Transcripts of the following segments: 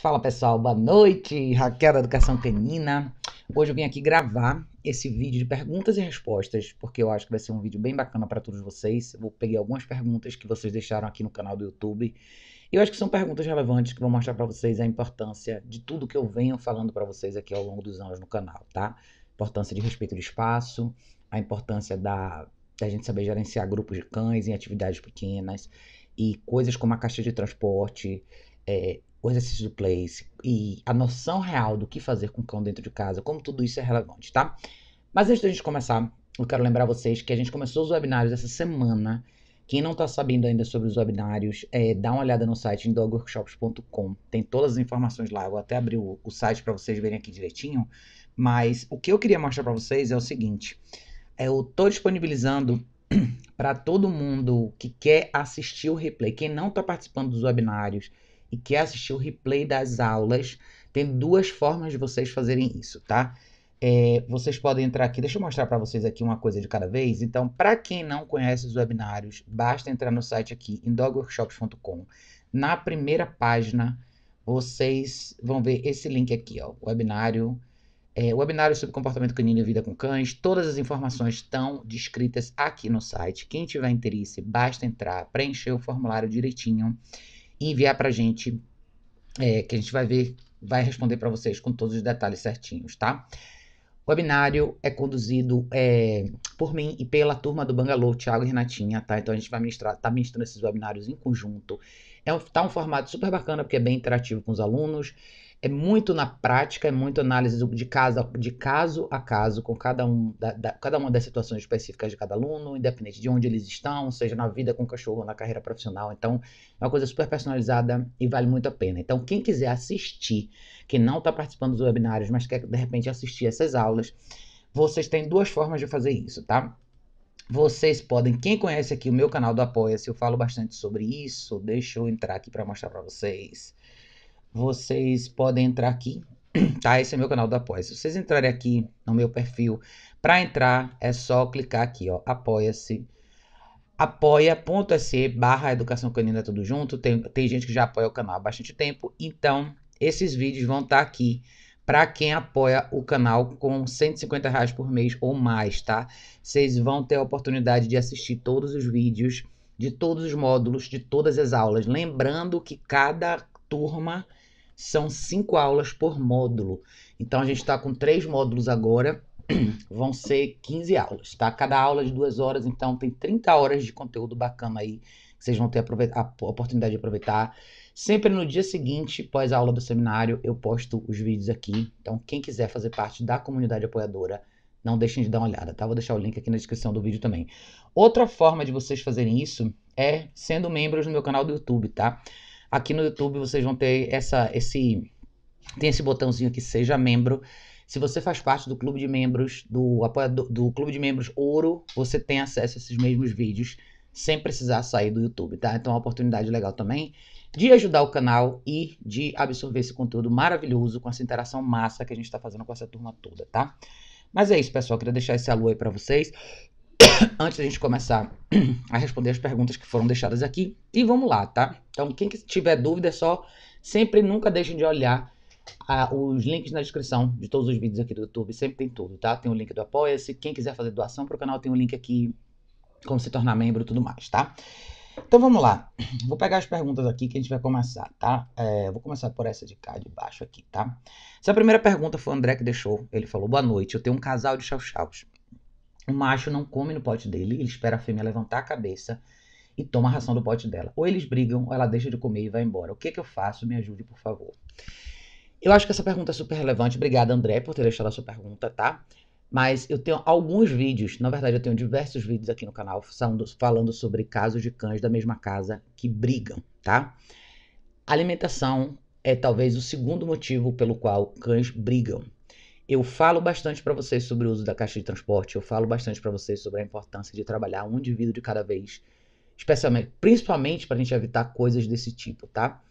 Fala pessoal, boa noite. Raquel da Educação Canina. Hoje eu vim aqui gravar esse vídeo de perguntas e respostas, porque eu acho que vai ser um vídeo bem bacana para todos vocês. Eu pegar algumas perguntas que vocês deixaram aqui no canal do YouTube. E eu acho que são perguntas relevantes que vão mostrar para vocês a importância de tudo que eu venho falando para vocês aqui ao longo dos anos no canal, tá? Importância de respeito do espaço, a importância da, da gente saber gerenciar grupos de cães em atividades pequenas e coisas como a caixa de transporte, é, o exercício do place e a noção real do que fazer com o cão dentro de casa, como tudo isso é relevante, tá? Mas antes da gente começar, eu quero lembrar vocês que a gente começou os webinários essa semana. Quem não está sabendo ainda sobre os webinários, é, dá uma olhada no site dogworkshops.com. Tem todas as informações lá. Eu vou até abrir o, o site para vocês verem aqui direitinho. Mas o que eu queria mostrar para vocês é o seguinte: é, eu tô disponibilizando para todo mundo que quer assistir o replay. Quem não está participando dos webinários, e quer assistir o replay das aulas, tem duas formas de vocês fazerem isso, tá? É, vocês podem entrar aqui, deixa eu mostrar para vocês aqui uma coisa de cada vez. Então, para quem não conhece os webinários, basta entrar no site aqui, em dogworkshops.com. Na primeira página, vocês vão ver esse link aqui, ó, webinário, é, webinário sobre comportamento canino e vida com cães. Todas as informações estão descritas aqui no site. Quem tiver interesse, basta entrar, preencher o formulário direitinho e enviar para a gente, é, que a gente vai ver, vai responder para vocês com todos os detalhes certinhos, tá? O webinário é conduzido é, por mim e pela turma do Bangalô, Thiago e Renatinha, tá? Então a gente vai ministrar, tá ministrando esses webinários em conjunto. É tá um formato super bacana, porque é bem interativo com os alunos é muito na prática, é muito análise de caso, de caso a caso, com cada, um, da, da, cada uma das situações específicas de cada aluno, independente de onde eles estão, seja na vida com o cachorro, na carreira profissional. Então, é uma coisa super personalizada e vale muito a pena. Então, quem quiser assistir, que não está participando dos webinários, mas quer de repente assistir essas aulas, vocês têm duas formas de fazer isso, tá? Vocês podem, quem conhece aqui o meu canal do Apoia-se, eu falo bastante sobre isso. Deixa eu entrar aqui para mostrar para vocês vocês podem entrar aqui, tá? Esse é meu canal do Apoia. Se vocês entrarem aqui no meu perfil, para entrar é só clicar aqui, ó, apoia-se apoia.se barra educação canina tudo junto, tem, tem gente que já apoia o canal há bastante tempo, então esses vídeos vão estar tá aqui para quem apoia o canal com 150 reais por mês ou mais, tá? Vocês vão ter a oportunidade de assistir todos os vídeos de todos os módulos, de todas as aulas. Lembrando que cada turma são cinco aulas por módulo. Então a gente está com três módulos agora, vão ser 15 aulas, tá? Cada aula de duas horas, então tem 30 horas de conteúdo bacana aí, que vocês vão ter a, a oportunidade de aproveitar. Sempre no dia seguinte, pós aula do seminário, eu posto os vídeos aqui. Então, quem quiser fazer parte da comunidade apoiadora, não deixem de dar uma olhada, tá? Vou deixar o link aqui na descrição do vídeo também. Outra forma de vocês fazerem isso é sendo membros do meu canal do YouTube, tá? Aqui no YouTube vocês vão ter essa, esse, tem esse botãozinho aqui, seja membro. Se você faz parte do clube de membros, do, do, do clube de membros ouro, você tem acesso a esses mesmos vídeos sem precisar sair do YouTube, tá? Então é uma oportunidade legal também de ajudar o canal e de absorver esse conteúdo maravilhoso com essa interação massa que a gente está fazendo com essa turma toda, tá? Mas é isso, pessoal. Queria deixar esse alô aí para vocês. antes da gente começar a responder as perguntas que foram deixadas aqui. E vamos lá, tá? Então, quem tiver dúvida, é só sempre nunca deixem de olhar ah, os links na descrição de todos os vídeos aqui do YouTube. Sempre tem tudo, tá? Tem o link do Apoia-se. Quem quiser fazer doação pro canal, tem o link aqui como se tornar membro e tudo mais, tá? Então vamos lá. Vou pegar as perguntas aqui que a gente vai começar, tá? É, vou começar por essa de cá, de baixo aqui, tá? Essa primeira pergunta foi o André que deixou. Ele falou: Boa noite, eu tenho um casal de chau-chaus. O macho não come no pote dele, ele espera a fêmea levantar a cabeça e toma a ração do pote dela. Ou eles brigam, ou ela deixa de comer e vai embora. O que, é que eu faço? Me ajude, por favor. Eu acho que essa pergunta é super relevante. Obrigada, André, por ter deixado a sua pergunta, tá? Mas eu tenho alguns vídeos, na verdade eu tenho diversos vídeos aqui no canal falando sobre casos de cães da mesma casa que brigam, tá? Alimentação é talvez o segundo motivo pelo qual cães brigam. Eu falo bastante para vocês sobre o uso da caixa de transporte, eu falo bastante para vocês sobre a importância de trabalhar um indivíduo de cada vez, especialmente, principalmente para a gente evitar coisas desse tipo, tá?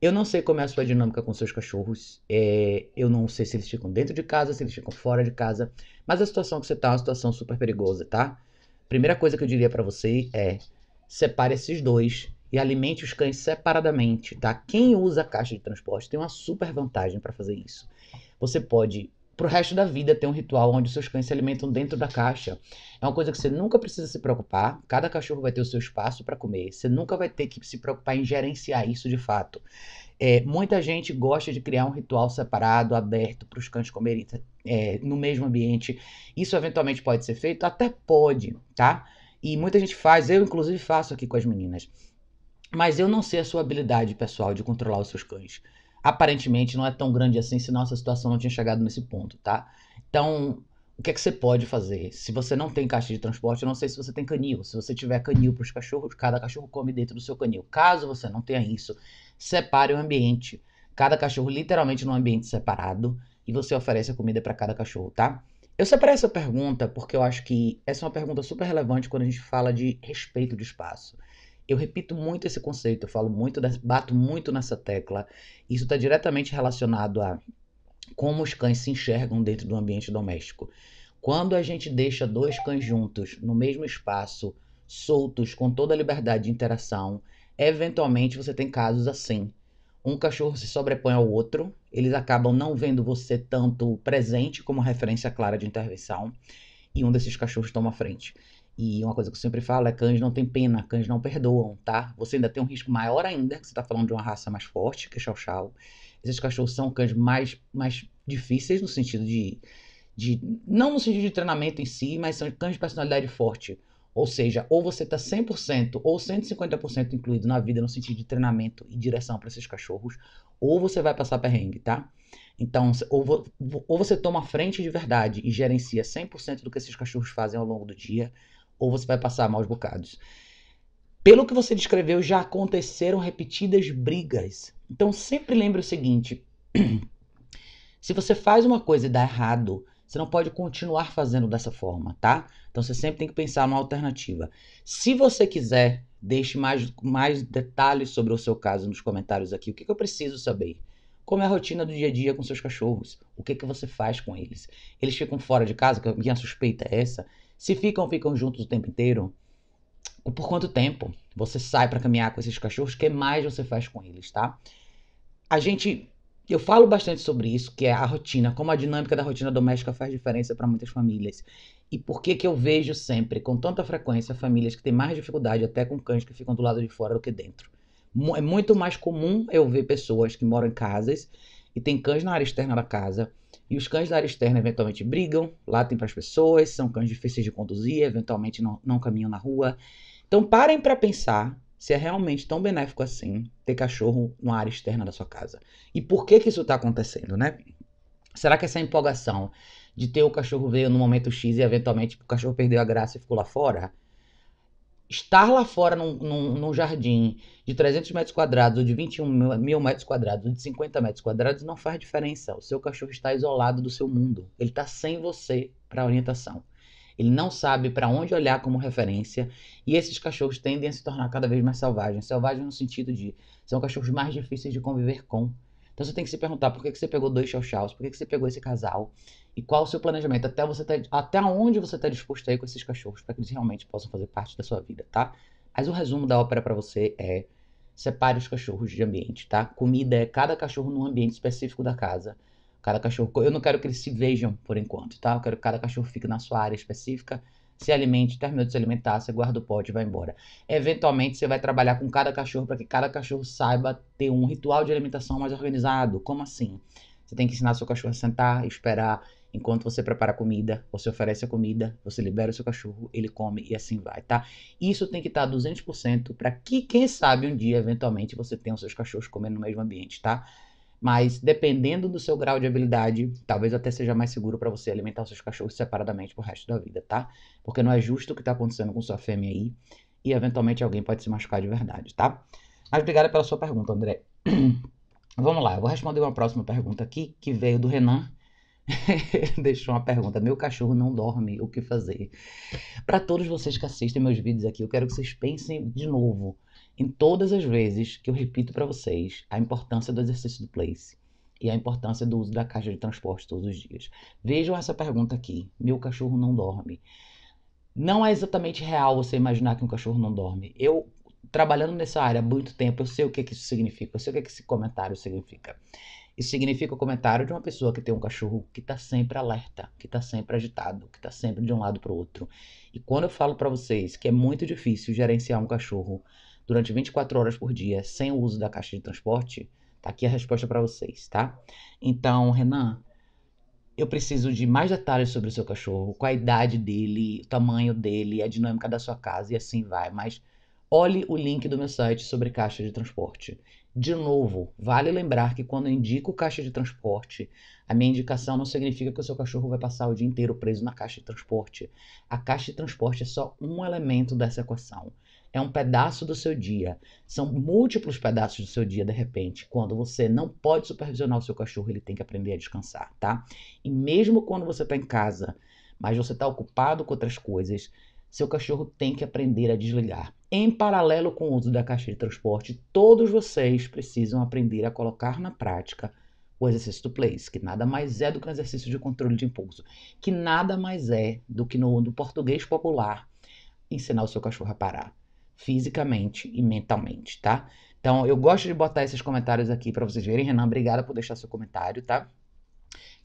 Eu não sei como é a sua dinâmica com seus cachorros. É, eu não sei se eles ficam dentro de casa, se eles ficam fora de casa. Mas a situação que você tá é uma situação super perigosa, tá? Primeira coisa que eu diria para você é: separe esses dois e alimente os cães separadamente, tá? Quem usa a caixa de transporte tem uma super vantagem para fazer isso. Você pode pro resto da vida ter um ritual onde seus cães se alimentam dentro da caixa. É uma coisa que você nunca precisa se preocupar. Cada cachorro vai ter o seu espaço para comer. Você nunca vai ter que se preocupar em gerenciar isso de fato. É, muita gente gosta de criar um ritual separado, aberto, para os cães comerem é, no mesmo ambiente. Isso eventualmente pode ser feito? Até pode, tá? E muita gente faz, eu inclusive faço aqui com as meninas. Mas eu não sei a sua habilidade pessoal de controlar os seus cães aparentemente não é tão grande assim, se nossa situação não tinha chegado nesse ponto, tá? Então, o que é que você pode fazer? Se você não tem caixa de transporte, eu não sei se você tem canil. Se você tiver canil para os cachorros, cada cachorro come dentro do seu canil. Caso você não tenha isso, separe o ambiente. Cada cachorro literalmente num ambiente separado e você oferece a comida para cada cachorro, tá? Eu separei essa pergunta porque eu acho que essa é uma pergunta super relevante quando a gente fala de respeito de espaço. Eu repito muito esse conceito, eu falo muito, bato muito nessa tecla. Isso está diretamente relacionado a como os cães se enxergam dentro do ambiente doméstico. Quando a gente deixa dois cães juntos no mesmo espaço, soltos, com toda a liberdade de interação, eventualmente você tem casos assim. Um cachorro se sobrepõe ao outro, eles acabam não vendo você tanto presente como referência clara de intervenção, e um desses cachorros toma frente. E uma coisa que eu sempre falo é cães não têm pena, cães não perdoam, tá? Você ainda tem um risco maior ainda, que você tá falando de uma raça mais forte, que é Chow Chow. Esses cachorros são cães mais, mais difíceis no sentido de, de... Não no sentido de treinamento em si, mas são cães de personalidade forte. Ou seja, ou você está 100% ou 150% incluído na vida no sentido de treinamento e direção para esses cachorros, ou você vai passar perrengue, tá? Então, ou, ou você toma frente de verdade e gerencia 100% do que esses cachorros fazem ao longo do dia, ou você vai passar maus bocados. Pelo que você descreveu, já aconteceram repetidas brigas. Então sempre lembre o seguinte: se você faz uma coisa e dá errado, você não pode continuar fazendo dessa forma, tá? Então você sempre tem que pensar numa alternativa. Se você quiser, deixe mais, mais detalhes sobre o seu caso nos comentários aqui. O que, que eu preciso saber? Como é a rotina do dia a dia com seus cachorros? O que, que você faz com eles? Eles ficam fora de casa? Que a minha suspeita é essa. Se ficam, ficam juntos o tempo inteiro. Por quanto tempo você sai para caminhar com esses cachorros? O que mais você faz com eles, tá? A gente, eu falo bastante sobre isso, que é a rotina, como a dinâmica da rotina doméstica faz diferença para muitas famílias. E por que que eu vejo sempre, com tanta frequência, famílias que têm mais dificuldade até com cães que ficam do lado de fora do que dentro. É muito mais comum eu ver pessoas que moram em casas e tem cães na área externa da casa. E os cães da área externa eventualmente brigam, latem para as pessoas, são cães difíceis de conduzir, eventualmente não, não caminham na rua. Então parem para pensar se é realmente tão benéfico assim ter cachorro na área externa da sua casa. E por que que isso está acontecendo, né? Será que essa empolgação de ter o cachorro veio no momento X e eventualmente o cachorro perdeu a graça e ficou lá fora? estar lá fora num, num, num, jardim de 300 metros quadrados, ou de 21 mil metros quadrados, ou de 50 metros quadrados, não faz diferença. O seu cachorro está isolado do seu mundo. Ele está sem você para orientação. Ele não sabe para onde olhar como referência. E esses cachorros tendem a se tornar cada vez mais selvagens. Selvagens no sentido de são cachorros mais difíceis de conviver com. Então você tem que se perguntar por que, que você pegou dois chau chows por que, que você pegou esse casal, e qual o seu planejamento, até, você tá, até onde você está disposto a ir com esses cachorros, para que eles realmente possam fazer parte da sua vida, tá? Mas o resumo da ópera para você é: separe os cachorros de ambiente, tá? Comida é cada cachorro num ambiente específico da casa. Cada cachorro, eu não quero que eles se vejam por enquanto, tá? Eu quero que cada cachorro fique na sua área específica, se alimente, terminou de se alimentar, você guarda o pote e vai embora. Eventualmente você vai trabalhar com cada cachorro para que cada cachorro saiba ter um ritual de alimentação mais organizado. Como assim? Você tem que ensinar seu cachorro a sentar, esperar Enquanto você prepara a comida, você oferece a comida, você libera o seu cachorro, ele come e assim vai, tá? Isso tem que estar 200% para que, quem sabe, um dia, eventualmente, você tenha os seus cachorros comendo no mesmo ambiente, tá? Mas dependendo do seu grau de habilidade, talvez até seja mais seguro para você alimentar os seus cachorros separadamente pro resto da vida, tá? Porque não é justo o que tá acontecendo com sua fêmea aí e eventualmente alguém pode se machucar de verdade, tá? Mas obrigado pela sua pergunta, André. Vamos lá, eu vou responder uma próxima pergunta aqui que veio do Renan deixou uma pergunta: Meu cachorro não dorme, o que fazer? Para todos vocês que assistem meus vídeos aqui, eu quero que vocês pensem de novo em todas as vezes que eu repito para vocês a importância do exercício do place e a importância do uso da caixa de transporte todos os dias. Vejam essa pergunta aqui: Meu cachorro não dorme. Não é exatamente real você imaginar que um cachorro não dorme. Eu trabalhando nessa área há muito tempo, eu sei o que, que isso significa, eu sei o que, que esse comentário significa. Isso significa o comentário de uma pessoa que tem um cachorro que está sempre alerta, que está sempre agitado, que está sempre de um lado para o outro. E quando eu falo para vocês que é muito difícil gerenciar um cachorro durante 24 horas por dia sem o uso da caixa de transporte, tá aqui a resposta para vocês, tá? Então, Renan, eu preciso de mais detalhes sobre o seu cachorro, qual a idade dele, o tamanho dele, a dinâmica da sua casa e assim vai, mas olhe o link do meu site sobre caixa de transporte. De novo, vale lembrar que quando eu indico caixa de transporte, a minha indicação não significa que o seu cachorro vai passar o dia inteiro preso na caixa de transporte. A caixa de transporte é só um elemento dessa equação. É um pedaço do seu dia. São múltiplos pedaços do seu dia, de repente. Quando você não pode supervisionar o seu cachorro, ele tem que aprender a descansar, tá? E mesmo quando você está em casa, mas você está ocupado com outras coisas, seu cachorro tem que aprender a desligar. Em paralelo com o uso da caixa de transporte, todos vocês precisam aprender a colocar na prática o exercício do place, que nada mais é do que um exercício de controle de impulso, que nada mais é do que no, no português popular ensinar o seu cachorro a parar, fisicamente e mentalmente, tá? Então, eu gosto de botar esses comentários aqui para vocês verem. Renan, obrigada por deixar seu comentário, tá?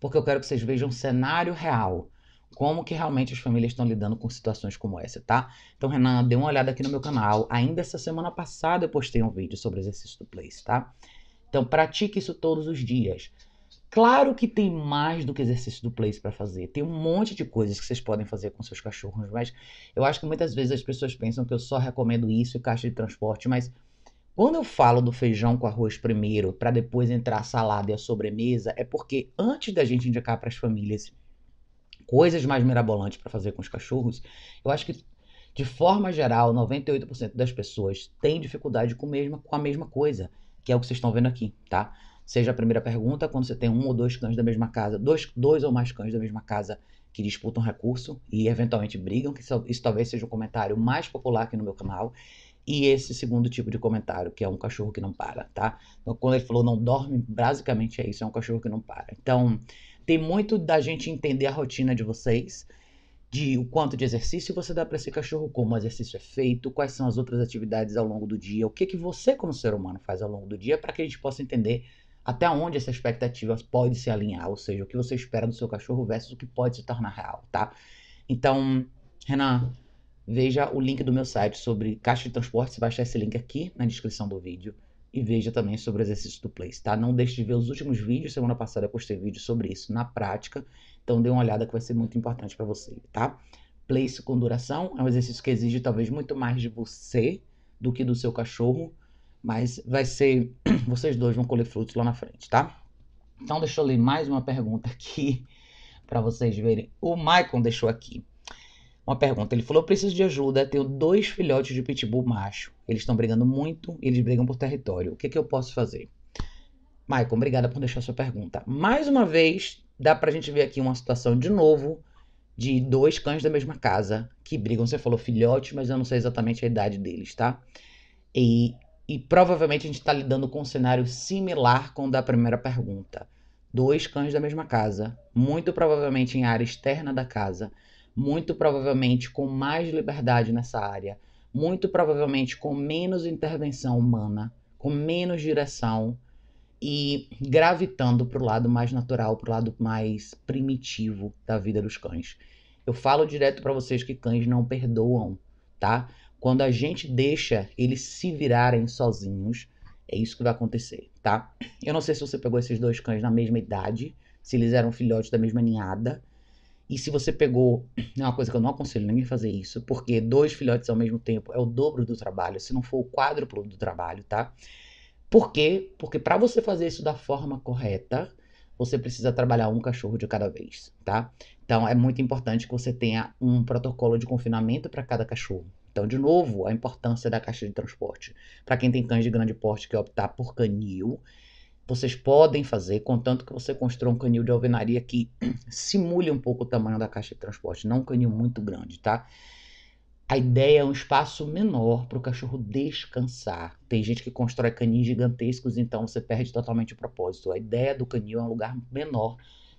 Porque eu quero que vocês vejam um cenário real como que realmente as famílias estão lidando com situações como essa, tá? Então, Renan, dê uma olhada aqui no meu canal. Ainda essa semana passada eu postei um vídeo sobre exercício do place, tá? Então, pratique isso todos os dias. Claro que tem mais do que exercício do place para fazer. Tem um monte de coisas que vocês podem fazer com seus cachorros, mas eu acho que muitas vezes as pessoas pensam que eu só recomendo isso e caixa de transporte, mas quando eu falo do feijão com arroz primeiro, para depois entrar a salada e a sobremesa, é porque antes da gente indicar para as famílias coisas mais mirabolantes para fazer com os cachorros, eu acho que, de forma geral, 98% das pessoas têm dificuldade com, mesma, com a mesma coisa, que é o que vocês estão vendo aqui, tá? Seja a primeira pergunta, quando você tem um ou dois cães da mesma casa, dois, dois ou mais cães da mesma casa que disputam recurso e eventualmente brigam, que isso, isso talvez seja o comentário mais popular aqui no meu canal e esse segundo tipo de comentário, que é um cachorro que não para, tá? Então, quando ele falou não dorme, basicamente é isso, é um cachorro que não para. Então, tem muito da gente entender a rotina de vocês, de o quanto de exercício você dá para esse cachorro, como o exercício é feito, quais são as outras atividades ao longo do dia, o que, que você, como ser humano, faz ao longo do dia, para que a gente possa entender até onde essa expectativa pode se alinhar, ou seja, o que você espera do seu cachorro versus o que pode se tornar real, tá? Então, Renan, veja o link do meu site sobre caixa de transporte, você vai esse link aqui na descrição do vídeo e veja também sobre o exercício do place, tá? Não deixe de ver os últimos vídeos, semana passada eu postei vídeo sobre isso na prática, então dê uma olhada que vai ser muito importante para você, tá? Place com duração é um exercício que exige talvez muito mais de você do que do seu cachorro, mas vai ser, vocês dois vão colher frutos lá na frente, tá? Então deixa eu ler mais uma pergunta aqui para vocês verem. O Maicon deixou aqui. Uma pergunta. Ele falou: preciso de ajuda. Tenho dois filhotes de pitbull macho. Eles estão brigando muito eles brigam por território. O que, que eu posso fazer? Maicon, obrigada por deixar sua pergunta. Mais uma vez, dá pra gente ver aqui uma situação de novo de dois cães da mesma casa que brigam. Você falou filhotes, mas eu não sei exatamente a idade deles, tá? E, e provavelmente a gente está lidando com um cenário similar com o da primeira pergunta. Dois cães da mesma casa, muito provavelmente em área externa da casa, muito provavelmente com mais liberdade nessa área, muito provavelmente com menos intervenção humana, com menos direção e gravitando para o lado mais natural, para o lado mais primitivo da vida dos cães. Eu falo direto para vocês que cães não perdoam, tá? Quando a gente deixa eles se virarem sozinhos, é isso que vai acontecer, tá? Eu não sei se você pegou esses dois cães na mesma idade, se eles eram filhotes da mesma ninhada, e se você pegou, é uma coisa que eu não aconselho ninguém fazer isso, porque dois filhotes ao mesmo tempo é o dobro do trabalho, se não for o quádruplo do trabalho, tá? Por quê? Porque para você fazer isso da forma correta, você precisa trabalhar um cachorro de cada vez, tá? Então é muito importante que você tenha um protocolo de confinamento para cada cachorro. Então, de novo, a importância da caixa de transporte. Para quem tem cães de grande porte que optar por canil, vocês podem fazer, contanto que você construa um canil de alvenaria que simule um pouco o tamanho da caixa de transporte, não um canil muito grande, tá? A ideia é um espaço menor para o cachorro descansar. Tem gente que constrói canis gigantescos, então você perde totalmente o propósito. A ideia do canil é um lugar menor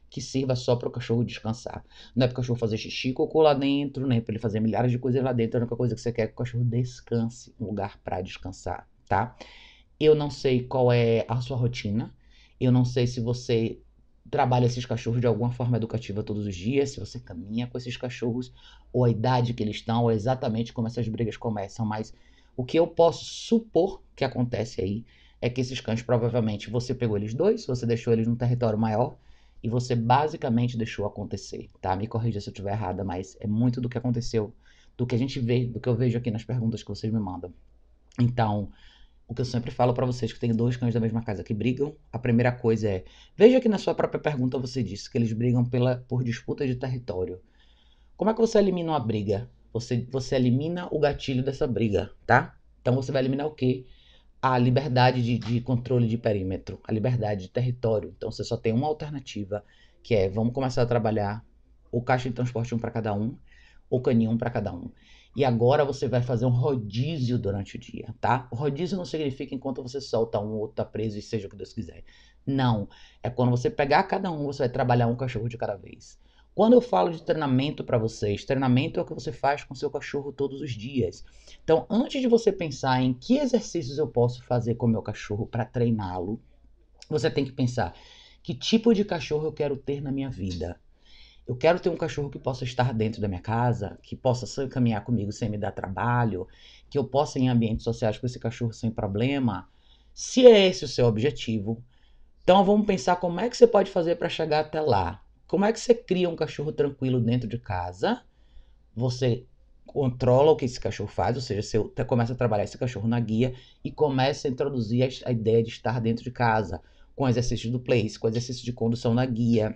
que sirva só para o cachorro descansar. Não é para o cachorro fazer xixi, cocô lá dentro, nem né? para ele fazer milhares de coisas lá dentro. A única coisa que você quer é que o cachorro descanse, um lugar para descansar, tá? Eu não sei qual é a sua rotina. Eu não sei se você trabalha esses cachorros de alguma forma educativa todos os dias, se você caminha com esses cachorros, ou a idade que eles estão, ou exatamente como essas brigas começam, mas o que eu posso supor que acontece aí é que esses cães provavelmente você pegou eles dois, você deixou eles num território maior e você basicamente deixou acontecer, tá? Me corrija se eu estiver errada, mas é muito do que aconteceu, do que a gente vê, do que eu vejo aqui nas perguntas que vocês me mandam. Então, o que eu sempre falo para vocês que tem dois cães da mesma casa que brigam, a primeira coisa é: veja que na sua própria pergunta você disse que eles brigam pela, por disputa de território. Como é que você elimina uma briga? Você, você elimina o gatilho dessa briga, tá? Então você vai eliminar o quê? A liberdade de, de controle de perímetro, a liberdade de território. Então você só tem uma alternativa, que é vamos começar a trabalhar o caixa de transporte um para cada um, o caninho um para cada um. E agora você vai fazer um rodízio durante o dia, tá? O rodízio não significa enquanto você solta um, outro tá preso e seja o que Deus quiser. Não. É quando você pegar cada um, você vai trabalhar um cachorro de cada vez. Quando eu falo de treinamento para vocês, treinamento é o que você faz com seu cachorro todos os dias. Então, antes de você pensar em que exercícios eu posso fazer com meu cachorro para treiná-lo, você tem que pensar que tipo de cachorro eu quero ter na minha vida. Eu quero ter um cachorro que possa estar dentro da minha casa, que possa caminhar comigo sem me dar trabalho, que eu possa ir em ambientes sociais com esse cachorro sem problema. Se é esse o seu objetivo, então vamos pensar como é que você pode fazer para chegar até lá. Como é que você cria um cachorro tranquilo dentro de casa? Você controla o que esse cachorro faz, ou seja, você começa a trabalhar esse cachorro na guia e começa a introduzir a ideia de estar dentro de casa, com exercício do place, com exercício de condução na guia,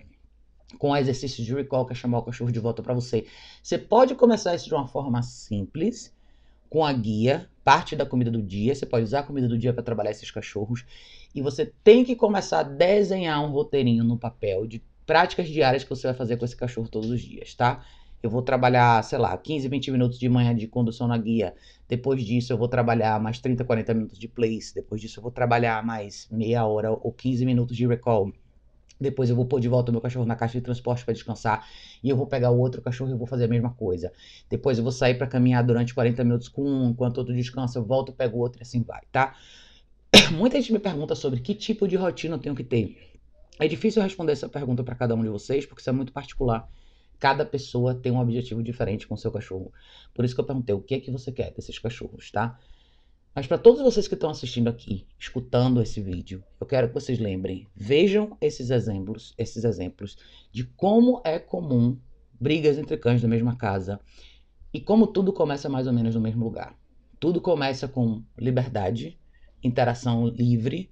com exercício de recall, que é chamar o cachorro de volta para você. Você pode começar isso de uma forma simples, com a guia, parte da comida do dia. Você pode usar a comida do dia para trabalhar esses cachorros. E você tem que começar a desenhar um roteirinho no papel de práticas diárias que você vai fazer com esse cachorro todos os dias, tá? Eu vou trabalhar, sei lá, 15, 20 minutos de manhã de condução na guia. Depois disso, eu vou trabalhar mais 30, 40 minutos de place. Depois disso, eu vou trabalhar mais meia hora ou 15 minutos de recall. Depois eu vou pôr de volta o meu cachorro na caixa de transporte para descansar. E eu vou pegar o outro cachorro e vou fazer a mesma coisa. Depois eu vou sair para caminhar durante 40 minutos com um, enquanto outro descansa, eu volto, pego o outro e assim vai, tá? Muita gente me pergunta sobre que tipo de rotina eu tenho que ter. É difícil responder essa pergunta para cada um de vocês, porque isso é muito particular. Cada pessoa tem um objetivo diferente com o seu cachorro. Por isso que eu perguntei, o que é que você quer desses cachorros, tá? Mas para todos vocês que estão assistindo aqui, escutando esse vídeo, eu quero que vocês lembrem, vejam esses exemplos, esses exemplos de como é comum brigas entre cães da mesma casa e como tudo começa mais ou menos no mesmo lugar. Tudo começa com liberdade, interação livre,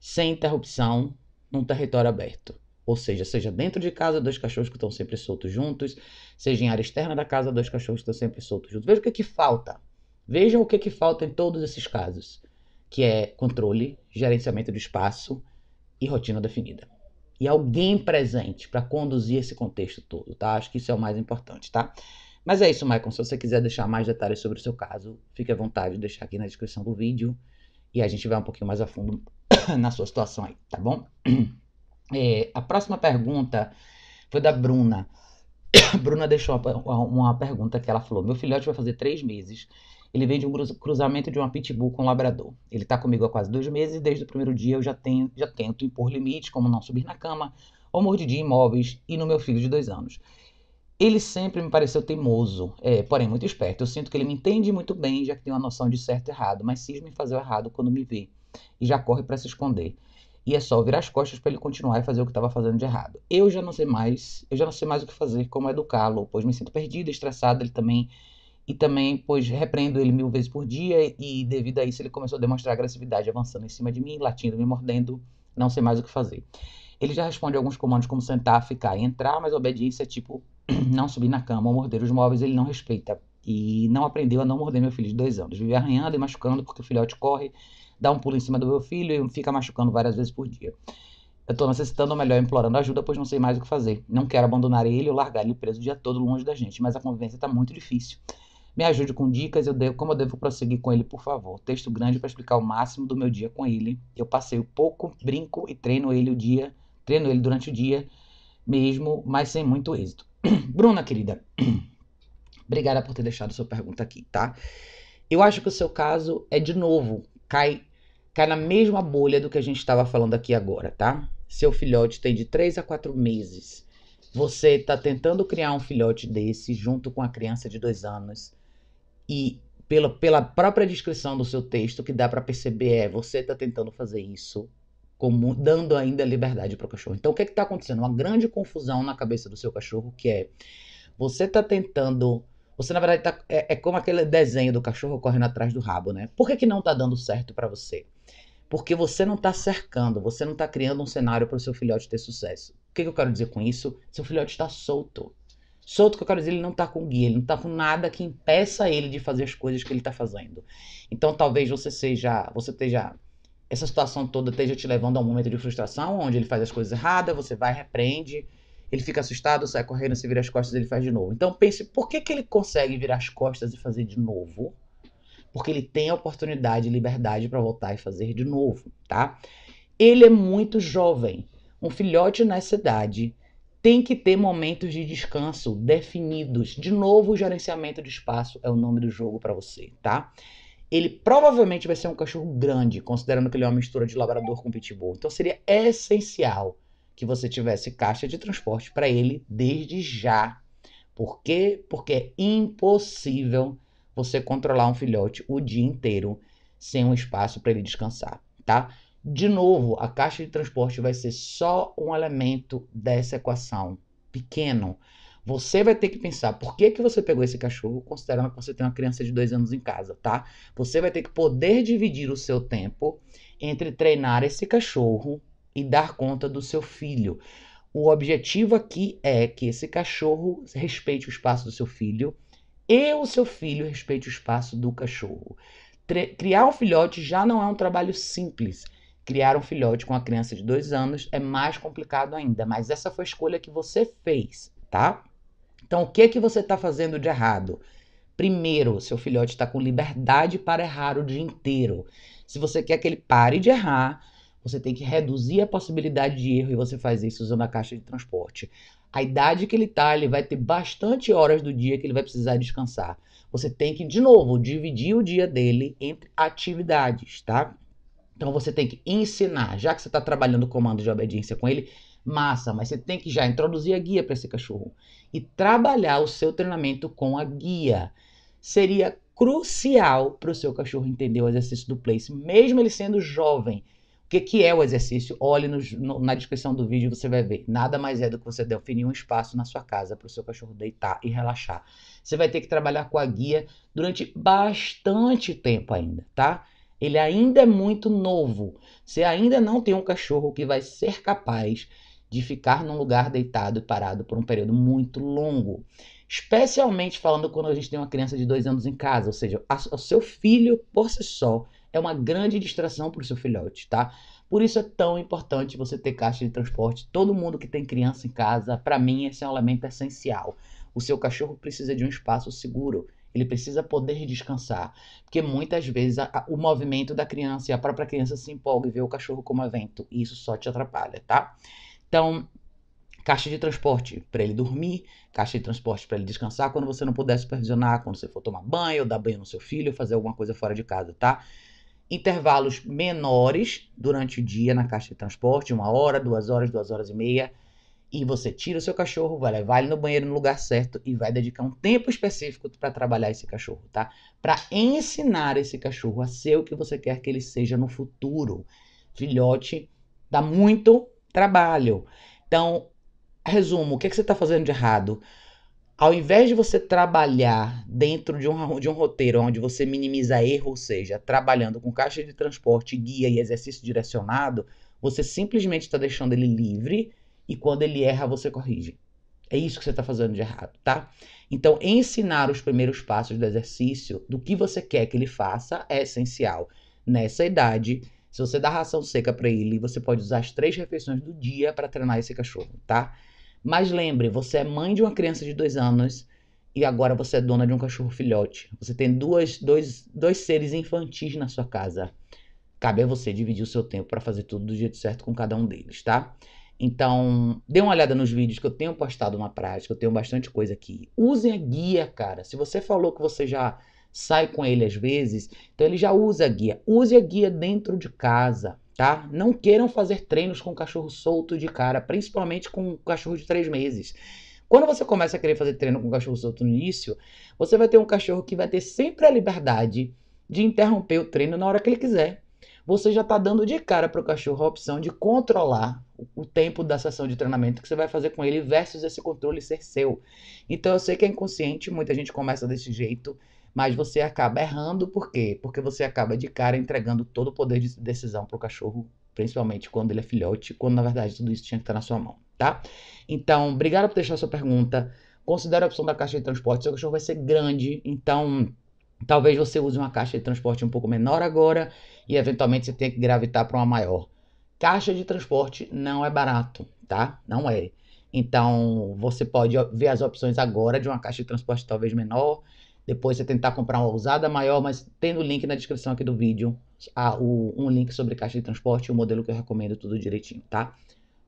sem interrupção, num território aberto. Ou seja, seja dentro de casa, dois cachorros que estão sempre soltos juntos, seja em área externa da casa, dois cachorros que estão sempre soltos juntos. Veja o que, é que falta Vejam o que, que falta em todos esses casos, que é controle, gerenciamento do espaço e rotina definida. E alguém presente para conduzir esse contexto todo, tá? Acho que isso é o mais importante, tá? Mas é isso, Michael. Se você quiser deixar mais detalhes sobre o seu caso, fique à vontade de deixar aqui na descrição do vídeo e a gente vai um pouquinho mais a fundo na sua situação aí, tá bom? É, a próxima pergunta foi da Bruna. Bruna deixou uma, uma pergunta que ela falou: Meu filhote vai fazer três meses ele vem de um cruzamento de uma pitbull com um labrador. Ele está comigo há quase dois meses e desde o primeiro dia eu já, tenho, já tento impor limites, como não subir na cama, ou mordidia imóveis, e no meu filho de dois anos. Ele sempre me pareceu teimoso, é, porém muito esperto. Eu sinto que ele me entende muito bem, já que tem uma noção de certo e errado, mas cisma em fazer o errado quando me vê e já corre para se esconder. E é só virar as costas para ele continuar e fazer o que estava fazendo de errado. Eu já não sei mais, eu já não sei mais o que fazer, como educá-lo, pois me sinto perdida, estressada, ele também e também, pois, repreendo ele mil vezes por dia, e devido a isso ele começou a demonstrar agressividade, avançando em cima de mim, latindo, me mordendo, não sei mais o que fazer. Ele já responde alguns comandos como sentar, ficar e entrar, mas obediência é tipo não subir na cama ou morder os móveis, ele não respeita. E não aprendeu a não morder meu filho de dois anos. Vive arranhando e machucando porque o filhote corre, dá um pulo em cima do meu filho e fica machucando várias vezes por dia. Eu tô necessitando, ou melhor, implorando ajuda, pois não sei mais o que fazer. Não quero abandonar ele ou largar ele preso o dia todo longe da gente, mas a convivência tá muito difícil. Me ajude com dicas, eu devo, como eu devo prosseguir com ele, por favor. Texto grande para explicar o máximo do meu dia com ele. Eu passeio pouco, brinco e treino ele o dia, treino ele durante o dia mesmo, mas sem muito êxito. Bruna, querida, obrigada por ter deixado sua pergunta aqui, tá? Eu acho que o seu caso é de novo, cai cai na mesma bolha do que a gente estava falando aqui agora, tá? Seu filhote tem de 3 a 4 meses. Você está tentando criar um filhote desse junto com a criança de 2 anos e pela, pela própria descrição do seu texto, que dá para perceber é você está tentando fazer isso, como dando ainda liberdade para o cachorro. Então, o que está acontecendo? Uma grande confusão na cabeça do seu cachorro, que é você está tentando. Você, na verdade, tá, é, é, como aquele desenho do cachorro correndo atrás do rabo, né? Por que, que não está dando certo para você? Porque você não está cercando, você não está criando um cenário para o seu filhote ter sucesso. O que, que eu quero dizer com isso? Seu filhote está solto. Solto, que eu quero dizer, ele não está com guia, ele não está com nada que impeça ele de fazer as coisas que ele está fazendo. Então, talvez você seja, você esteja, essa situação toda esteja te levando a um momento de frustração, onde ele faz as coisas erradas, você vai, repreende, ele fica assustado, sai correndo, se vira as costas, ele faz de novo. Então, pense, por que, que ele consegue virar as costas e fazer de novo? Porque ele tem a oportunidade e liberdade para voltar e fazer de novo, tá? Ele é muito jovem, um filhote nessa idade tem que ter momentos de descanso definidos. De novo, o gerenciamento de espaço é o nome do jogo para você, tá? Ele provavelmente vai ser um cachorro grande, considerando que ele é uma mistura de labrador com pitbull. Então seria essencial que você tivesse caixa de transporte para ele desde já. Por quê? Porque é impossível você controlar um filhote o dia inteiro sem um espaço para ele descansar, tá? De novo, a caixa de transporte vai ser só um elemento dessa equação, pequeno. Você vai ter que pensar por que, que você pegou esse cachorro, considerando que você tem uma criança de dois anos em casa, tá? Você vai ter que poder dividir o seu tempo entre treinar esse cachorro e dar conta do seu filho. O objetivo aqui é que esse cachorro respeite o espaço do seu filho e o seu filho respeite o espaço do cachorro. Tre criar um filhote já não é um trabalho simples. Criar um filhote com uma criança de dois anos é mais complicado ainda, mas essa foi a escolha que você fez, tá? Então, o que é que você está fazendo de errado? Primeiro, seu filhote está com liberdade para errar o dia inteiro. Se você quer que ele pare de errar, você tem que reduzir a possibilidade de erro e você faz isso usando a caixa de transporte. A idade que ele está, ele vai ter bastante horas do dia que ele vai precisar descansar. Você tem que, de novo, dividir o dia dele entre atividades, tá? Então você tem que ensinar, já que você está trabalhando o comando de obediência com ele, massa, mas você tem que já introduzir a guia para esse cachorro e trabalhar o seu treinamento com a guia. Seria crucial para o seu cachorro entender o exercício do place, mesmo ele sendo jovem. O que, que é o exercício? Olhe no, no, na descrição do vídeo você vai ver. Nada mais é do que você definir um espaço na sua casa para o seu cachorro deitar e relaxar. Você vai ter que trabalhar com a guia durante bastante tempo ainda, tá? Ele ainda é muito novo. Você ainda não tem um cachorro que vai ser capaz de ficar num lugar deitado e parado por um período muito longo. Especialmente falando quando a gente tem uma criança de dois anos em casa, ou seja, o seu filho por si só é uma grande distração para o seu filhote, tá? Por isso é tão importante você ter caixa de transporte. Todo mundo que tem criança em casa, para mim, esse é um elemento essencial. O seu cachorro precisa de um espaço seguro. Ele precisa poder descansar. Porque muitas vezes a, a, o movimento da criança e a própria criança se empolga e vê o cachorro como evento. E isso só te atrapalha, tá? Então, caixa de transporte para ele dormir, caixa de transporte para ele descansar quando você não puder supervisionar, quando você for tomar banho, dar banho no seu filho, fazer alguma coisa fora de casa, tá? Intervalos menores durante o dia na caixa de transporte, uma hora, duas horas, duas horas e meia e você tira o seu cachorro, vai levar ele no banheiro no lugar certo e vai dedicar um tempo específico para trabalhar esse cachorro, tá? Para ensinar esse cachorro a ser o que você quer que ele seja no futuro. Filhote dá muito trabalho. Então, resumo, o que, é que você está fazendo de errado? Ao invés de você trabalhar dentro de um, de um roteiro onde você minimiza erro, ou seja, trabalhando com caixa de transporte, guia e exercício direcionado, você simplesmente está deixando ele livre e quando ele erra, você corrige. É isso que você está fazendo de errado, tá? Então, ensinar os primeiros passos do exercício, do que você quer que ele faça, é essencial. Nessa idade, se você dá ração seca para ele, você pode usar as três refeições do dia para treinar esse cachorro, tá? Mas lembre, você é mãe de uma criança de dois anos e agora você é dona de um cachorro filhote. Você tem duas, dois, dois seres infantis na sua casa. Cabe a você dividir o seu tempo para fazer tudo do jeito certo com cada um deles, tá? Então, dê uma olhada nos vídeos que eu tenho postado na prática, eu tenho bastante coisa aqui. Use a guia, cara. Se você falou que você já sai com ele às vezes, então ele já usa a guia. Use a guia dentro de casa, tá? Não queiram fazer treinos com cachorro solto de cara, principalmente com um cachorro de três meses. Quando você começa a querer fazer treino com cachorro solto no início, você vai ter um cachorro que vai ter sempre a liberdade de interromper o treino na hora que ele quiser você já está dando de cara para o cachorro a opção de controlar o tempo da sessão de treinamento que você vai fazer com ele versus esse controle ser seu. Então eu sei que é inconsciente, muita gente começa desse jeito, mas você acaba errando por quê? Porque você acaba de cara entregando todo o poder de decisão para o cachorro, principalmente quando ele é filhote, quando na verdade tudo isso tinha que estar tá na sua mão, tá? Então, obrigado por deixar sua pergunta. Considere a opção da caixa de transporte, seu cachorro vai ser grande, então Talvez você use uma caixa de transporte um pouco menor agora e eventualmente você tenha que gravitar para uma maior. Caixa de transporte não é barato, tá? Não é. Então, você pode ver as opções agora de uma caixa de transporte talvez menor, depois você tentar comprar uma usada maior, mas tendo o link na descrição aqui do vídeo, o, um link sobre caixa de transporte, o modelo que eu recomendo, tudo direitinho, tá?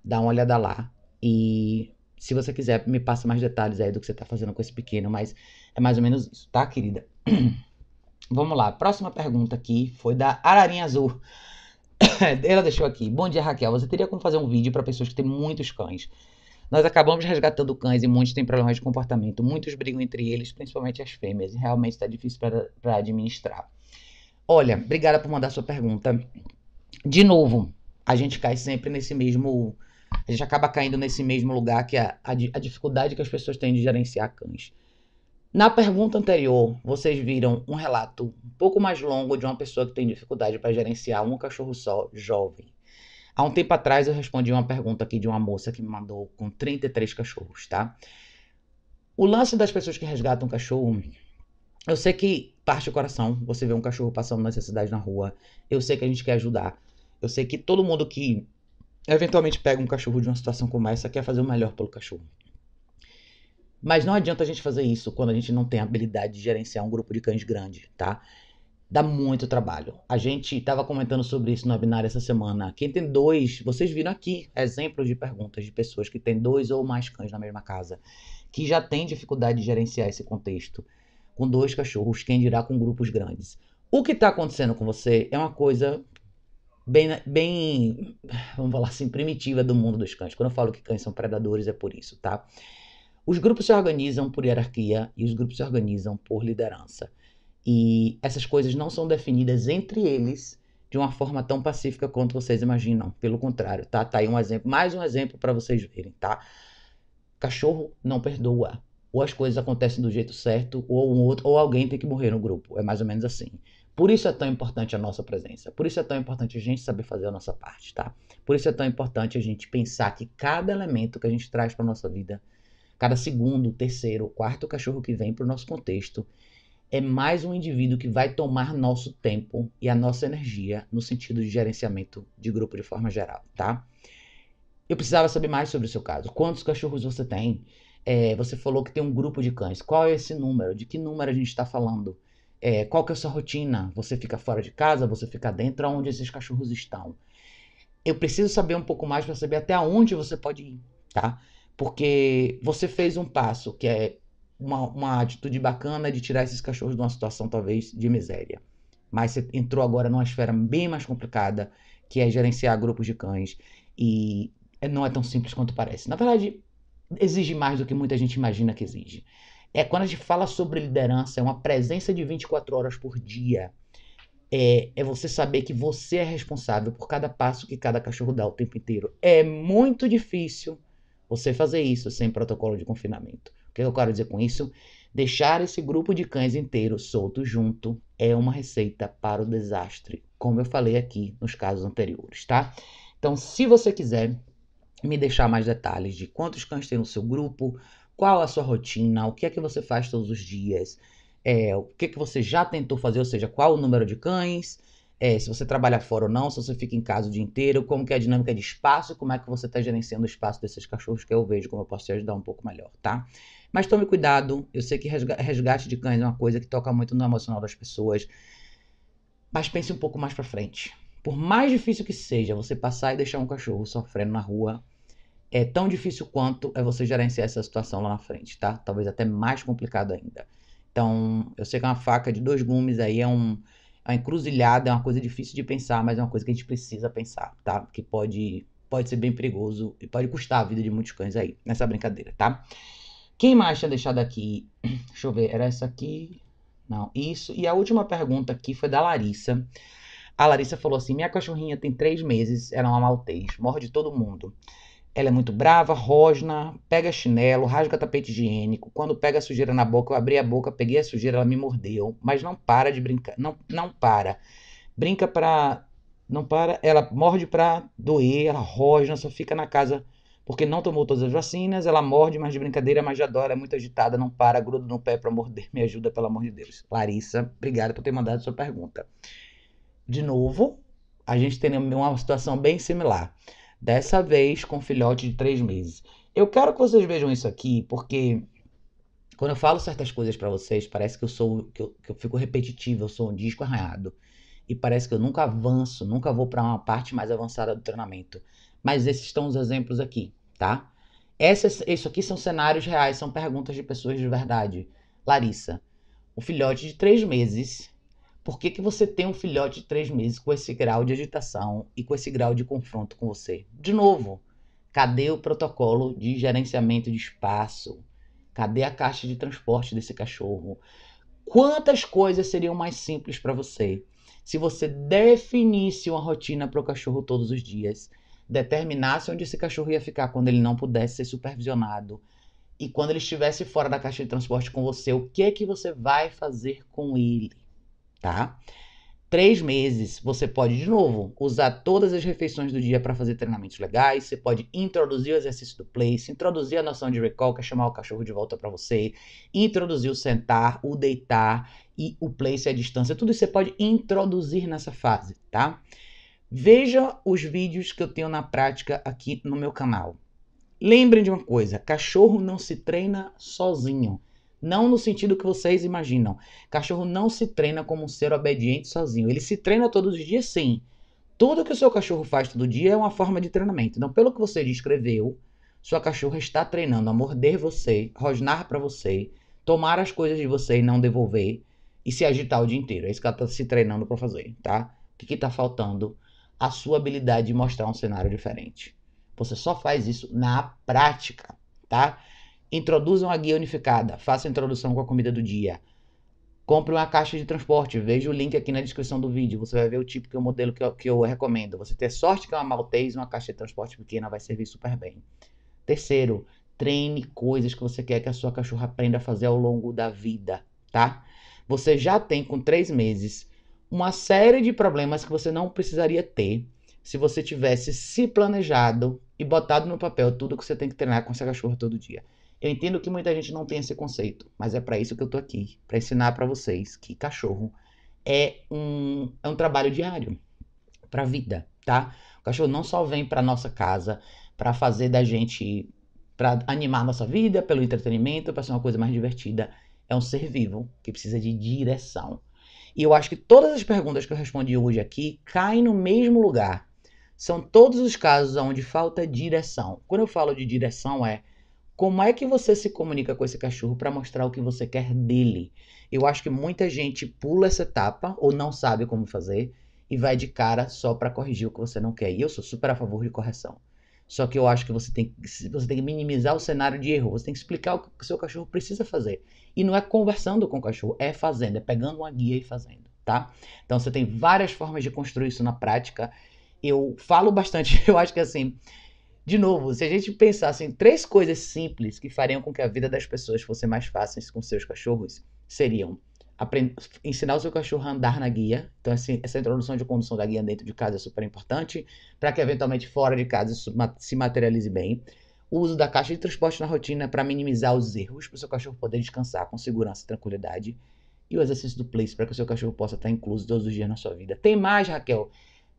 Dá uma olhada lá e se você quiser, me passa mais detalhes aí do que você está fazendo com esse pequeno, mas é mais ou menos isso, tá, querida? Vamos lá, próxima pergunta aqui foi da Ararinha Azul. Ela deixou aqui. Bom dia, Raquel. Você teria como fazer um vídeo para pessoas que têm muitos cães? Nós acabamos resgatando cães e muitos têm problemas de comportamento. Muitos brigam entre eles, principalmente as fêmeas. E realmente está difícil para administrar. Olha, obrigada por mandar sua pergunta. De novo, a gente cai sempre nesse mesmo. A gente acaba caindo nesse mesmo lugar que é a, a, a dificuldade que as pessoas têm de gerenciar cães. Na pergunta anterior, vocês viram um relato um pouco mais longo de uma pessoa que tem dificuldade para gerenciar um cachorro só jovem. Há um tempo atrás eu respondi uma pergunta aqui de uma moça que me mandou com 33 cachorros, tá? O lance das pessoas que resgatam um cachorro, eu sei que parte o coração você vê um cachorro passando necessidade na rua. Eu sei que a gente quer ajudar. Eu sei que todo mundo que eventualmente pega um cachorro de uma situação como essa quer fazer o melhor pelo cachorro. Mas não adianta a gente fazer isso quando a gente não tem habilidade de gerenciar um grupo de cães grande, tá? Dá muito trabalho. A gente estava comentando sobre isso no webinar essa semana. Quem tem dois, vocês viram aqui exemplos de perguntas de pessoas que têm dois ou mais cães na mesma casa, que já tem dificuldade de gerenciar esse contexto. Com dois cachorros, quem dirá com grupos grandes. O que está acontecendo com você é uma coisa bem, bem, vamos falar assim, primitiva do mundo dos cães. Quando eu falo que cães são predadores, é por isso, tá? Os grupos se organizam por hierarquia e os grupos se organizam por liderança. E essas coisas não são definidas entre eles de uma forma tão pacífica quanto vocês imaginam. Pelo contrário, tá? Tá aí um exemplo, mais um exemplo para vocês verem, tá? Cachorro não perdoa. Ou as coisas acontecem do jeito certo, ou um outro, ou alguém tem que morrer no grupo. É mais ou menos assim. Por isso é tão importante a nossa presença. Por isso é tão importante a gente saber fazer a nossa parte, tá? Por isso é tão importante a gente pensar que cada elemento que a gente traz para nossa vida cada segundo, terceiro, quarto cachorro que vem para o nosso contexto é mais um indivíduo que vai tomar nosso tempo e a nossa energia no sentido de gerenciamento de grupo de forma geral, tá? Eu precisava saber mais sobre o seu caso. Quantos cachorros você tem? É, você falou que tem um grupo de cães. Qual é esse número? De que número a gente está falando? É, qual que é a sua rotina? Você fica fora de casa? Você fica dentro? Onde esses cachorros estão? Eu preciso saber um pouco mais para saber até onde você pode ir, tá? Porque você fez um passo que é uma, uma atitude bacana de tirar esses cachorros de uma situação talvez de miséria. Mas você entrou agora numa esfera bem mais complicada, que é gerenciar grupos de cães. E é, não é tão simples quanto parece. Na verdade, exige mais do que muita gente imagina que exige. É quando a gente fala sobre liderança, é uma presença de 24 horas por dia. É, é, você saber que você é responsável por cada passo que cada cachorro dá o tempo inteiro. É muito difícil você fazer isso sem protocolo de confinamento. O que eu quero dizer com isso? Deixar esse grupo de cães inteiro solto junto é uma receita para o desastre, como eu falei aqui nos casos anteriores, tá? Então, se você quiser me deixar mais detalhes de quantos cães tem no seu grupo, qual a sua rotina, o que é que você faz todos os dias, é, o que é que você já tentou fazer, ou seja, qual o número de cães, é, se você trabalha fora ou não, se você fica em casa o dia inteiro, como que é a dinâmica de espaço, como é que você está gerenciando o espaço desses cachorros, que eu vejo como eu posso te ajudar um pouco melhor, tá? Mas tome cuidado, eu sei que resgate de cães é uma coisa que toca muito no emocional das pessoas, mas pense um pouco mais para frente. Por mais difícil que seja você passar e deixar um cachorro sofrendo na rua, é tão difícil quanto é você gerenciar essa situação lá na frente, tá? Talvez até mais complicado ainda. Então, eu sei que é uma faca de dois gumes aí, é um a encruzilhada é uma coisa difícil de pensar, mas é uma coisa que a gente precisa pensar, tá? Que pode, pode ser bem perigoso e pode custar a vida de muitos cães aí, nessa brincadeira, tá? Quem mais tinha deixado aqui? Deixa eu ver, era essa aqui? Não, isso. E a última pergunta aqui foi da Larissa. A Larissa falou assim: Minha cachorrinha tem três meses, ela é uma morre de todo mundo. Ela é muito brava, rosna, pega chinelo, rasga tapete higiênico. Quando pega a sujeira na boca, eu abri a boca, peguei a sujeira, ela me mordeu. Mas não para de brincar, não, não para. Brinca pra. Não para, ela morde pra doer, ela rosna, só fica na casa porque não tomou todas as vacinas, ela morde, mas de brincadeira, mas já dói, é muito agitada, não para, gruda no pé pra morder. Me ajuda, pelo amor de Deus. Larissa, obrigada por ter mandado sua pergunta. De novo, a gente tem uma situação bem similar. Dessa vez com um filhote de três meses. Eu quero que vocês vejam isso aqui, porque quando eu falo certas coisas para vocês, parece que eu sou que eu, que eu fico repetitivo, eu sou um disco arranhado. E parece que eu nunca avanço, nunca vou para uma parte mais avançada do treinamento. Mas esses estão os exemplos aqui, tá? Essas, isso aqui são cenários reais, são perguntas de pessoas de verdade. Larissa, o filhote de três meses por que, que você tem um filhote de três meses com esse grau de agitação e com esse grau de confronto com você? De novo, cadê o protocolo de gerenciamento de espaço? Cadê a caixa de transporte desse cachorro? Quantas coisas seriam mais simples para você se você definisse uma rotina para o cachorro todos os dias, determinasse onde esse cachorro ia ficar quando ele não pudesse ser supervisionado e quando ele estivesse fora da caixa de transporte com você, o que é que você vai fazer com ele? tá? Três meses, você pode, de novo, usar todas as refeições do dia para fazer treinamentos legais. Você pode introduzir o exercício do place, introduzir a noção de recall, que é chamar o cachorro de volta para você, introduzir o sentar, o deitar e o place à é distância. Tudo isso você pode introduzir nessa fase, tá? Veja os vídeos que eu tenho na prática aqui no meu canal. Lembrem de uma coisa: cachorro não se treina sozinho. Não no sentido que vocês imaginam. Cachorro não se treina como um ser obediente sozinho. Ele se treina todos os dias, sim. Tudo que o seu cachorro faz todo dia é uma forma de treinamento. Então, pelo que você descreveu, sua cachorra está treinando a morder você, rosnar para você, tomar as coisas de você e não devolver, e se agitar o dia inteiro. É isso que ela está se treinando para fazer, tá? O que está faltando? A sua habilidade de mostrar um cenário diferente. Você só faz isso na prática, tá? Introduzam a guia unificada, Faça a introdução com a comida do dia. Compre uma caixa de transporte, veja o link aqui na descrição do vídeo, você vai ver o tipo que o modelo que eu, que eu recomendo. Você ter sorte que é uma Maltese, uma caixa de transporte pequena vai servir super bem. Terceiro, treine coisas que você quer que a sua cachorra aprenda a fazer ao longo da vida, tá? Você já tem com três meses uma série de problemas que você não precisaria ter se você tivesse se planejado e botado no papel tudo que você tem que treinar com essa cachorra todo dia. Eu entendo que muita gente não tem esse conceito, mas é para isso que eu tô aqui, para ensinar para vocês que cachorro é um, é um trabalho diário para vida, tá? O cachorro não só vem para nossa casa para fazer da gente para animar nossa vida, pelo entretenimento, para ser uma coisa mais divertida, é um ser vivo que precisa de direção. E eu acho que todas as perguntas que eu respondi hoje aqui caem no mesmo lugar. São todos os casos onde falta direção. Quando eu falo de direção é como é que você se comunica com esse cachorro para mostrar o que você quer dele? Eu acho que muita gente pula essa etapa ou não sabe como fazer e vai de cara só para corrigir o que você não quer. E eu sou super a favor de correção. Só que eu acho que você tem, você tem que minimizar o cenário de erro. Você tem que explicar o que o seu cachorro precisa fazer. E não é conversando com o cachorro, é fazendo, é pegando uma guia e fazendo, tá? Então você tem várias formas de construir isso na prática. Eu falo bastante, eu acho que assim, de novo, se a gente pensasse em três coisas simples que fariam com que a vida das pessoas fosse mais fácil com seus cachorros, seriam ensinar o seu cachorro a andar na guia. Então, assim, essa introdução de condução da guia dentro de casa é super importante, para que eventualmente fora de casa isso se materialize bem. O uso da caixa de transporte na rotina para minimizar os erros, para o seu cachorro poder descansar com segurança e tranquilidade. E o exercício do place, para que o seu cachorro possa estar incluso todos os dias na sua vida. Tem mais, Raquel?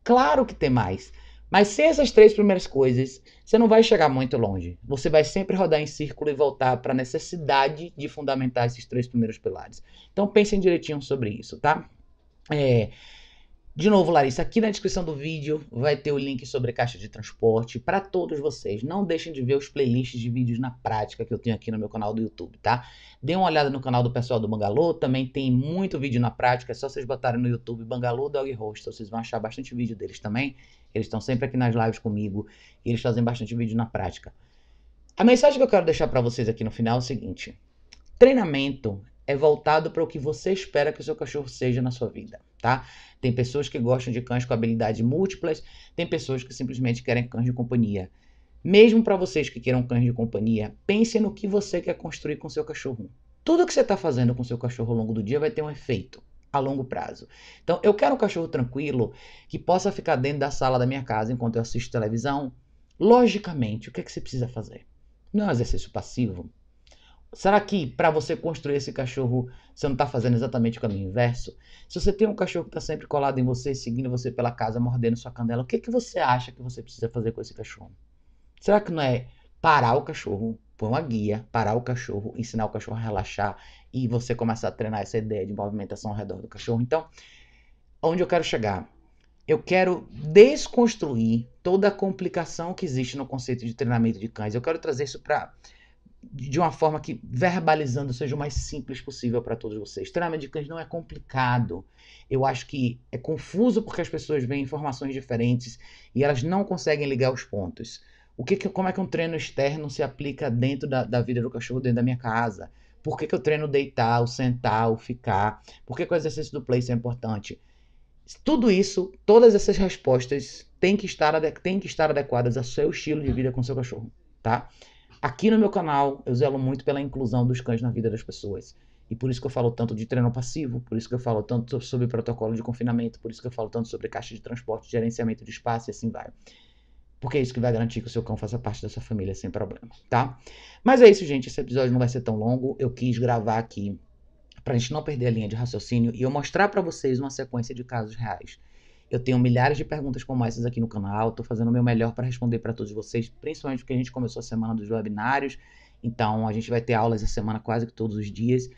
Claro que tem mais! Mas sem essas três primeiras coisas, você não vai chegar muito longe. Você vai sempre rodar em círculo e voltar para a necessidade de fundamentar esses três primeiros pilares. Então pensem direitinho sobre isso, tá? É, de novo, Larissa, aqui na descrição do vídeo vai ter o link sobre caixa de transporte para todos vocês. Não deixem de ver os playlists de vídeos na prática que eu tenho aqui no meu canal do YouTube, tá? Dê uma olhada no canal do pessoal do Bangalô, também tem muito vídeo na prática, é só vocês botarem no YouTube Bangalô Dog Host, vocês vão achar bastante vídeo deles também. Eles estão sempre aqui nas lives comigo e eles fazem bastante vídeo na prática. A mensagem que eu quero deixar para vocês aqui no final é o seguinte: treinamento é voltado para o que você espera que o seu cachorro seja na sua vida, tá? Tem pessoas que gostam de cães com habilidades múltiplas, tem pessoas que simplesmente querem cães de companhia. Mesmo para vocês que queiram cães de companhia, pense no que você quer construir com seu cachorro. Tudo que você está fazendo com seu cachorro ao longo do dia vai ter um efeito a longo prazo. Então, eu quero um cachorro tranquilo que possa ficar dentro da sala da minha casa enquanto eu assisto televisão. Logicamente, o que é que você precisa fazer? Não é um exercício passivo, Será que para você construir esse cachorro você não está fazendo exatamente o caminho inverso? Se você tem um cachorro que está sempre colado em você, seguindo você pela casa, mordendo sua candela, o que, que você acha que você precisa fazer com esse cachorro? Será que não é parar o cachorro, pôr uma guia, parar o cachorro, ensinar o cachorro a relaxar e você começar a treinar essa ideia de movimentação ao redor do cachorro? Então, onde eu quero chegar? Eu quero desconstruir toda a complicação que existe no conceito de treinamento de cães. Eu quero trazer isso para de uma forma que verbalizando seja o mais simples possível para todos vocês. Treinamento de cães não é complicado. Eu acho que é confuso porque as pessoas veem informações diferentes e elas não conseguem ligar os pontos. O que, que como é que um treino externo se aplica dentro da, da vida do cachorro, dentro da minha casa? Por que, que eu treino deitar, o sentar, o ficar? Por que, que o exercício do place é importante? Tudo isso, todas essas respostas têm que estar, têm que estar adequadas ao seu estilo de vida com o seu cachorro, tá? Aqui no meu canal, eu zelo muito pela inclusão dos cães na vida das pessoas. E por isso que eu falo tanto de treino passivo, por isso que eu falo tanto sobre protocolo de confinamento, por isso que eu falo tanto sobre caixa de transporte, gerenciamento de espaço e assim vai. Porque é isso que vai garantir que o seu cão faça parte da sua família sem problema, tá? Mas é isso, gente. Esse episódio não vai ser tão longo. Eu quis gravar aqui pra gente não perder a linha de raciocínio e eu mostrar para vocês uma sequência de casos reais eu tenho milhares de perguntas como essas aqui no canal, estou fazendo o meu melhor para responder para todos vocês, principalmente porque a gente começou a semana dos webinários, então a gente vai ter aulas essa semana quase que todos os dias.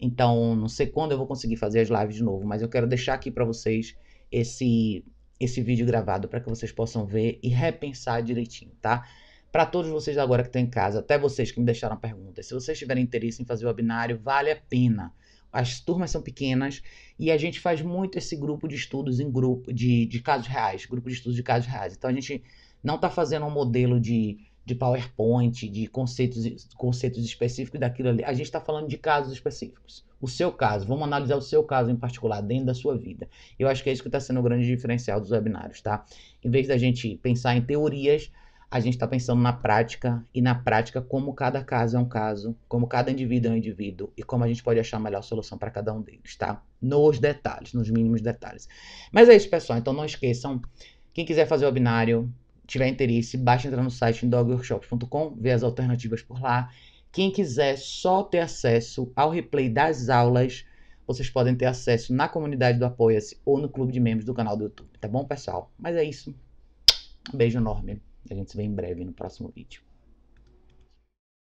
Então, não sei quando eu vou conseguir fazer as lives de novo, mas eu quero deixar aqui para vocês esse esse vídeo gravado para que vocês possam ver e repensar direitinho, tá? Para todos vocês agora que estão em casa, até vocês que me deixaram perguntas, se vocês tiverem interesse em fazer o webinário, vale a pena as turmas são pequenas e a gente faz muito esse grupo de estudos em grupo de, de casos reais, grupo de estudos de casos reais. Então a gente não está fazendo um modelo de, de PowerPoint, de conceitos, conceitos específicos daquilo ali. A gente está falando de casos específicos. O seu caso, vamos analisar o seu caso em particular, dentro da sua vida. Eu acho que é isso que está sendo o grande diferencial dos webinários, tá? Em vez da gente pensar em teorias, a gente está pensando na prática e na prática como cada caso é um caso, como cada indivíduo é um indivíduo e como a gente pode achar a melhor solução para cada um deles, tá? Nos detalhes, nos mínimos detalhes. Mas é isso, pessoal. Então não esqueçam, quem quiser fazer o binário, tiver interesse, basta entrar no site dogworkshops.com, ver as alternativas por lá. Quem quiser só ter acesso ao replay das aulas, vocês podem ter acesso na comunidade do Apoia-se ou no clube de membros do canal do YouTube, tá bom, pessoal? Mas é isso. Um beijo enorme. A gente se vê em breve no próximo vídeo.